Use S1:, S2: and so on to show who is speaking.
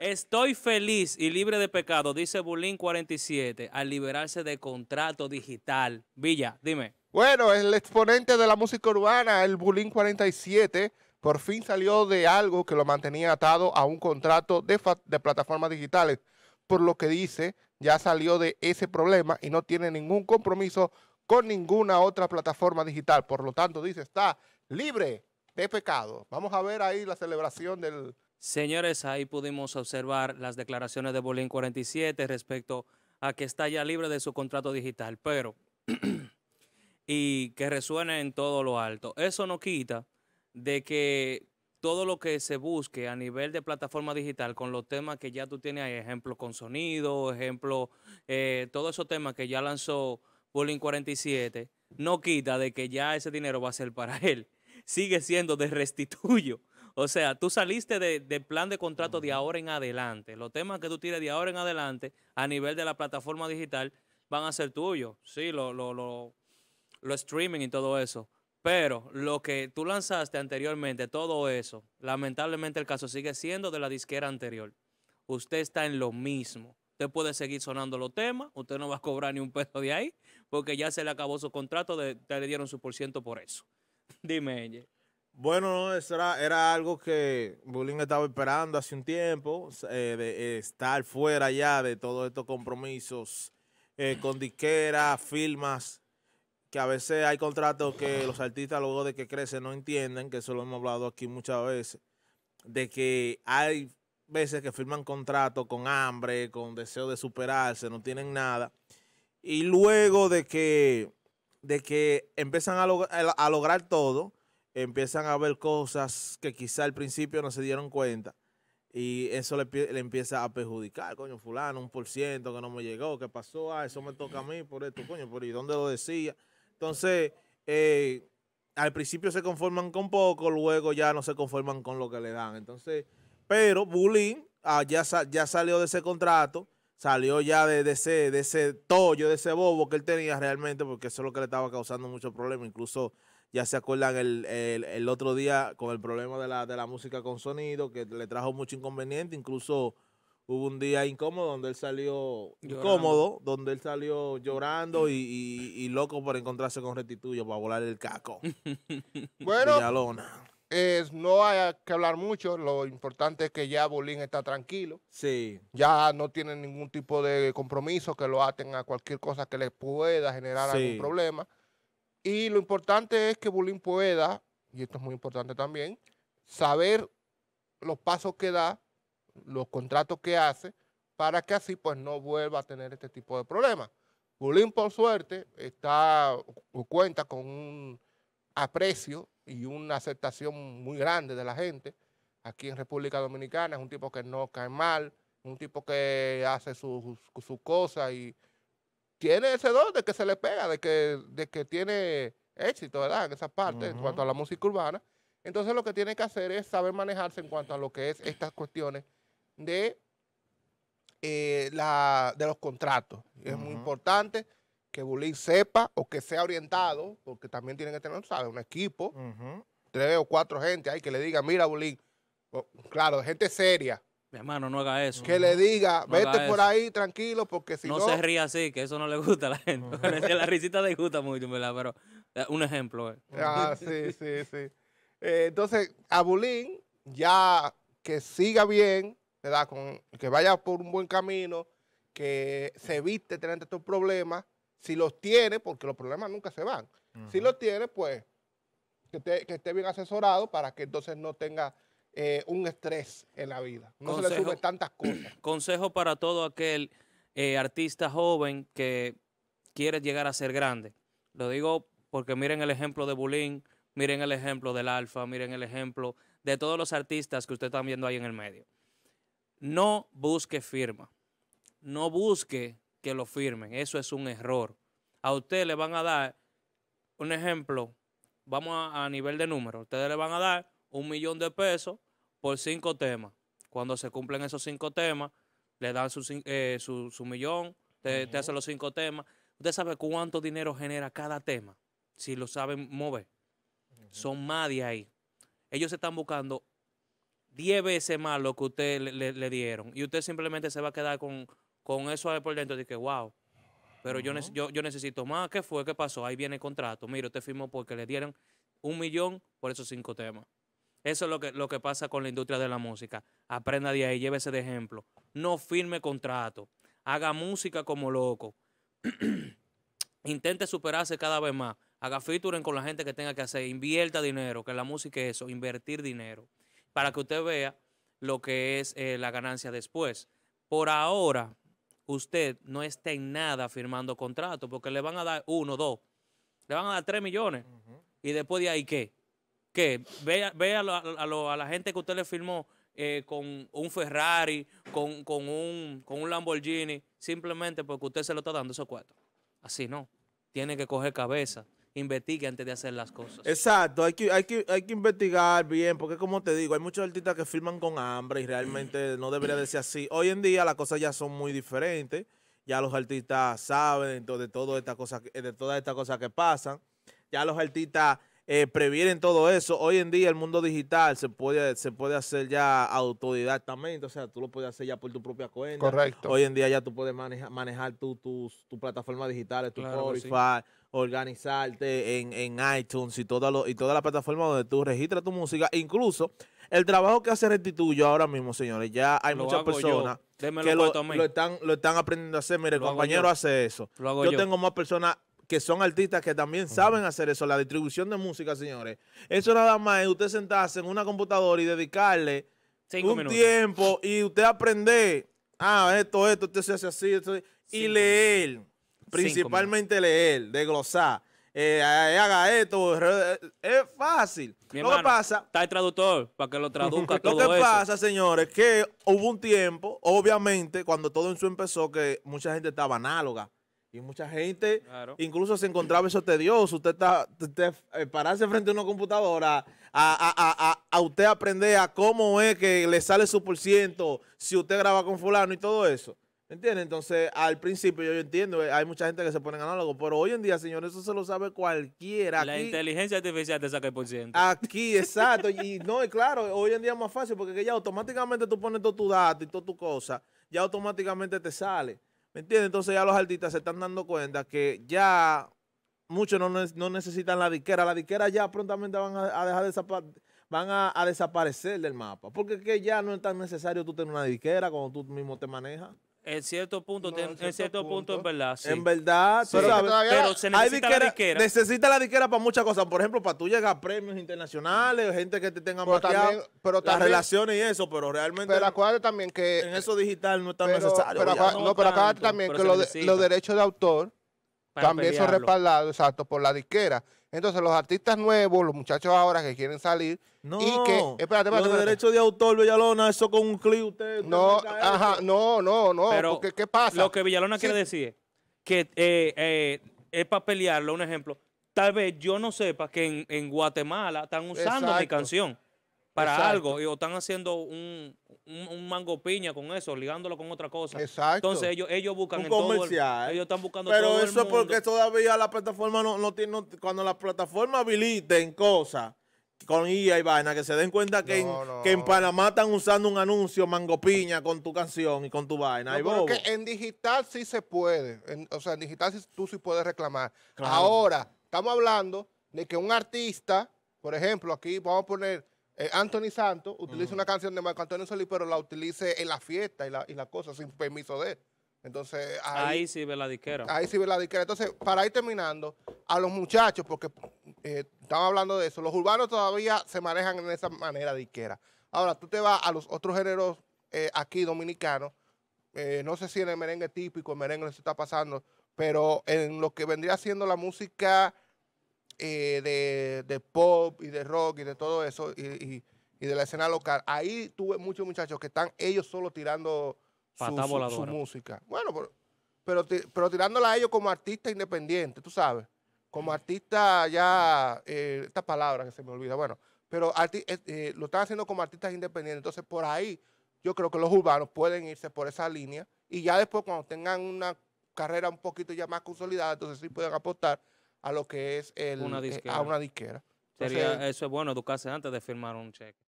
S1: Estoy feliz y libre de pecado, dice Bulín 47, al liberarse de contrato digital. Villa, dime.
S2: Bueno, el exponente de la música urbana, el Bulín 47, por fin salió de algo que lo mantenía atado a un contrato de, de plataformas digitales. Por lo que dice, ya salió de ese problema y no tiene ningún compromiso con ninguna otra plataforma digital. Por lo tanto, dice, está libre de pecado. Vamos a ver ahí la celebración del
S1: Señores, ahí pudimos observar las declaraciones de Bolín 47 respecto a que está ya libre de su contrato digital, pero y que resuene en todo lo alto. Eso no quita de que todo lo que se busque a nivel de plataforma digital con los temas que ya tú tienes ahí, ejemplo con sonido, ejemplo, eh, todos esos temas que ya lanzó Bolin 47, no quita de que ya ese dinero va a ser para él. Sigue siendo de restituyo. O sea, tú saliste del de plan de contrato de ahora en adelante. Los temas que tú tires de ahora en adelante a nivel de la plataforma digital van a ser tuyos. Sí, lo, lo, lo, streaming y todo eso. Pero lo que tú lanzaste anteriormente, todo eso, lamentablemente el caso sigue siendo de la disquera anterior. Usted está en lo mismo. Usted puede seguir sonando los temas, usted no va a cobrar ni un peso de ahí, porque ya se le acabó su contrato, te le dieron su por ciento por eso. Dime,
S3: ella. Bueno, eso era, era algo que Bulín estaba esperando hace un tiempo, eh, de estar fuera ya de todos estos compromisos eh, con disqueras, firmas, que a veces hay contratos que los artistas luego de que crecen no entienden, que eso lo hemos hablado aquí muchas veces, de que hay veces que firman contratos con hambre, con deseo de superarse, no tienen nada. Y luego de que, de que empiezan a lograr todo, empiezan a ver cosas que quizá al principio no se dieron cuenta y eso le, empieza a perjudicar, coño, fulano, un por ciento que no me llegó, que pasó? Ah, eso me toca a mí por esto, coño, por ahí, dónde lo decía? Entonces, eh, al principio se conforman con poco, luego ya no se conforman con lo que le dan. Entonces, pero Bulín ah, ya, ya salió de ese contrato, salió ya de, de, ese, de ese tollo, de ese bobo que él tenía realmente, porque eso es lo que le estaba causando mucho problemas, incluso ya se acuerdan el, otro día con el problema de la, de la música con sonido, que le trajo mucho inconveniente, incluso hubo un día incómodo donde él salió llorando. incómodo, donde él salió llorando y, loco por encontrarse con Retituyo para volar el caco.
S2: bueno, es, eh, no hay que hablar mucho, lo importante es que ya Bolín está tranquilo. Sí. Ya no tiene ningún tipo de compromiso que lo aten a cualquier cosa que le pueda generar algún problema. Y lo importante es que Bulín pueda, y esto es muy importante también, saber los pasos que da, los contratos que hace, para que así pues no vuelva a tener este tipo de problemas. Bulín, por suerte, está, cuenta con un aprecio y una aceptación muy grande de la gente aquí en República Dominicana. Es un tipo que no cae mal, un tipo que hace sus cosas y tiene ese don de que se le pega, de que, que tiene éxito, ¿verdad? En esa parte, en cuanto a la música urbana. Entonces lo que tiene que hacer es saber manejarse en cuanto a lo que es estas cuestiones de, eh, de los contratos. Es muy importante que Bulín sepa o que sea orientado, porque también tiene que tener, ¿sabes? Un equipo, tres o cuatro gente ahí que le diga, mira, Bulín, claro, gente seria, mi hermano,
S1: no haga eso. Que le diga, vete por
S2: ahí tranquilo, porque si no. No se
S1: ría así, que eso no le gusta a la gente. la risita le gusta mucho, ¿verdad? Pero eh, un ejemplo. Eh. Ah,
S2: sí, sí, sí. Eh, entonces, a Bulín, ya que siga bien, ¿verdad? que vaya por un buen camino, que se evite tener estos problemas. Si los tiene, porque los problemas nunca se van. Si los tiene, pues que, que esté bien asesorado para que entonces no tenga eh, un estrés en la vida. No se le sube tantas cosas.
S1: Consejo para todo aquel eh, artista joven que quiere llegar a ser grande. Lo digo porque miren el ejemplo de Bulín, miren el ejemplo del Alfa, miren el ejemplo de todos los artistas que usted están viendo ahí en el medio. No busque firma. No busque que lo firmen. Eso es un error. A usted le van a dar, un ejemplo, vamos a, a nivel de número, ustedes le van a dar un millón de pesos por cinco temas. Cuando se cumplen esos cinco temas, le dan su, eh, millón, te, hacen los cinco temas. Usted sabe cuánto dinero genera cada tema, si lo saben mover. Son más de ahí. Ellos están buscando diez veces más lo que usted le, dieron. Y usted simplemente se va a quedar con, eso ahí por dentro de que, wow, pero yo, yo, necesito más. ¿Qué fue? ¿Qué pasó? Ahí viene el contrato. Mire, usted firmó porque le dieron un millón por esos cinco temas. Eso es lo que, lo que pasa con la industria de la música. Aprenda de ahí, llévese de ejemplo. No firme contrato. Haga música como loco. Intente superarse cada vez más. Haga featuring con la gente que tenga que hacer. Invierta dinero, que la música es eso, invertir dinero. Para que usted vea lo que es eh, la ganancia después. Por ahora, usted no esté en nada firmando contrato, porque le van a dar uno, dos, le van a dar tres millones. Y después de ahí, ¿qué? ¿Qué? Ve, a, la gente que usted le firmó eh, con un Ferrari, con, un, Lamborghini, simplemente porque usted se lo está dando esos cuatro. Así no. Tiene que coger cabeza investigue antes de hacer las cosas.
S3: Exacto, hay que, hay que, hay que investigar bien, porque como te digo, hay muchos artistas que firman con hambre y realmente no debería de ser así. Hoy en día las cosas ya son muy diferentes, ya los artistas saben estas cosas, de todas estas cosas que pasan, ya los artistas eh, previenen todo eso. Hoy en día el mundo digital se puede, se puede hacer ya autodidactamente, o sea, tú lo puedes hacer ya por tu propia cuenta. Correcto. Hoy en día ya tú puedes manejar manejar tu, tus tu plataformas digitales, tu organizarte en, iTunes y todas y toda la plataforma donde tú registras tu música. Incluso el trabajo que hace Restituyo ahora mismo, señores, ya hay muchas personas que lo, están, lo están aprendiendo a hacer. Mire, el compañero hace eso. yo tengo más personas que son artistas que también saben hacer eso, la distribución de música, señores. Eso nada más es usted sentarse en una computadora y dedicarle un tiempo y usted aprender, ah, esto, esto, esto se hace así, y leer, principalmente leer, desglosar. Eh, eh, haga esto, eh, es fácil. Mi pasa. Está el traductor para que lo traduzca todo Lo que pasa, señores, que hubo un tiempo, obviamente, cuando todo eso empezó, que mucha gente estaba análoga. Y mucha gente incluso se encontraba eso tedioso. Usted está eh, pararse frente a una computadora, a, usted aprender a cómo es que le sale su por ciento si usted graba con fulano y todo eso. ¿Me entiende Entonces, al principio yo, entiendo, eh, hay mucha gente que se pone en análogo, pero hoy en día, señores, eso se lo sabe cualquiera. la
S1: inteligencia artificial te saca el por ciento.
S3: Aquí, exacto. y no, claro, hoy en día es más fácil porque ya automáticamente tú pones todos tus datos y todas tus cosas, ya automáticamente te sale. ¿Me entiendes? Entonces ya los artistas se están dando cuenta que ya muchos no, necesitan la disquera. La disquera ya prontamente van a, dejar de van a, desaparecer del mapa. Porque que ya no es tan necesario tú tener una disquera cuando tú mismo te manejas. En cierto punto, en, cierto, punto, en verdad, En verdad, Pero, se necesita la diquera. Necesita la disquera para muchas cosas. Por ejemplo, para tú llegar a premios internacionales, gente que te tenga más pero las relaciones y eso, pero realmente... Pero
S2: acuérdate también que...
S3: En eso digital no es necesario. Pero, acuérdate, no, pero acuérdate también que los derechos de autor también son respaldados,
S2: exacto, por la disquera. Entonces, los artistas nuevos, los muchachos ahora que quieren salir. y que, espérate, los Derecho
S3: de autor, Villalona, eso con
S2: un clip usted. No, no ajá, no, no, no. Pero
S1: porque, ¿qué pasa? Lo que Villalona quiere decir es que eh, eh, es para pelearlo, un ejemplo. Tal vez yo no sepa que en, Guatemala están usando mi canción
S2: para algo o
S1: están haciendo un, un, mango piña con eso, ligándolo con otra cosa. Exacto. Entonces ellos, ellos buscan comercial. ellos están buscando Pero eso es porque
S3: todavía la plataforma no, tiene, cuando las plataformas habiliten cosas con IA e y vaina, que se den cuenta que, en, Panamá están usando un anuncio mango piña con tu canción y con tu vaina. Porque
S2: en digital sí se puede. o sea, en digital tú sí puedes reclamar. Ahora, estamos hablando de que un artista, por ejemplo, aquí vamos a poner eh, Anthony Santos utiliza una canción de Marco Antonio Solís, pero la utilice en la fiesta y la, cosa sin permiso de él. Entonces, ahí,
S1: ahí, sí ve la disquera. Ahí
S2: sí ve la disquera. Entonces, para ir terminando, a los muchachos, porque eh, estamos hablando de eso, los urbanos todavía se manejan en esa manera disquera. Ahora, tú te vas a los otros géneros eh, aquí dominicanos, eh, no sé si en el merengue típico, el merengue se está pasando, pero en lo que vendría siendo la música eh, de, pop y de rock y de todo eso y, y, de la escena local. Ahí tuve muchos muchachos que están ellos solo tirando su, música. Bueno, pero, pero, tirándola a ellos como artista independiente, tú sabes. Como artista ya, eh, esta palabra que se me olvida, bueno, pero eh, lo están haciendo como artistas independientes. Entonces, por ahí yo creo que los urbanos pueden irse por esa línea y ya después cuando tengan una carrera un poquito ya más consolidada, entonces sí pueden apostar a lo que es el, una eh, a una disquera. Sería,
S1: eso es bueno educarse antes de firmar un cheque.